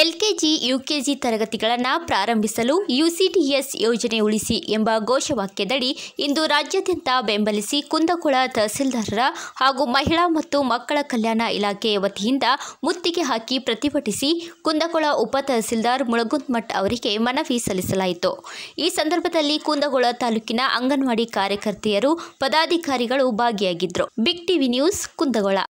LKG UKG ತರಗತಿಗಳನ್ನು ಪ್ರಾರಂಭಿಸಲು ಯುಸಿಟಿಎಸ್ ಯೋಜನೆ ಉಳಿಸಿ ಎಂಬ ಘೋಷವಾಕ್ಯದಡಿ ಇಂದು ರಾಜ್ಯಾದ್ಯಂತ ಬೆಂಬಲಿಸಿ ಕುಂದಗೋಳ ತಹಸೀಲ್ದಾರರ ಹಾಗೂ ಮಹಿಳಾ ಮತ್ತು ಮಕ್ಕಳ ಕಲ್ಯಾಣ ಇಲಾಖೆ ವತಿಯಿಂದ ಮುತ್ತಿಗೆ ಹಾಕಿ ಪ್ರತಿಭಟಿಸಿ ಕುಂದಗೋಳ ಉಪ ತಹಸೀಲ್ದಾರ್ ಮುಳಗುಂದ್ಮಠ್ ಅವರಿಗೆ ಮನವಿ ಸಲ್ಲಿಸಲಾಯಿತು ಈ ಸಂದರ್ಭದಲ್ಲಿ ಕುಂದಗೋಳ ತಾಲೂಕಿನ ಅಂಗನವಾಡಿ ಕಾರ್ಯಕರ್ತೆಯರು ಪದಾಧಿಕಾರಿಗಳು ಭಾಗಿಯಾಗಿದ್ದರು ಬಿಗ್ ಟಿವಿ ನ್ಯೂಸ್ ಕುಂದಗೋಳ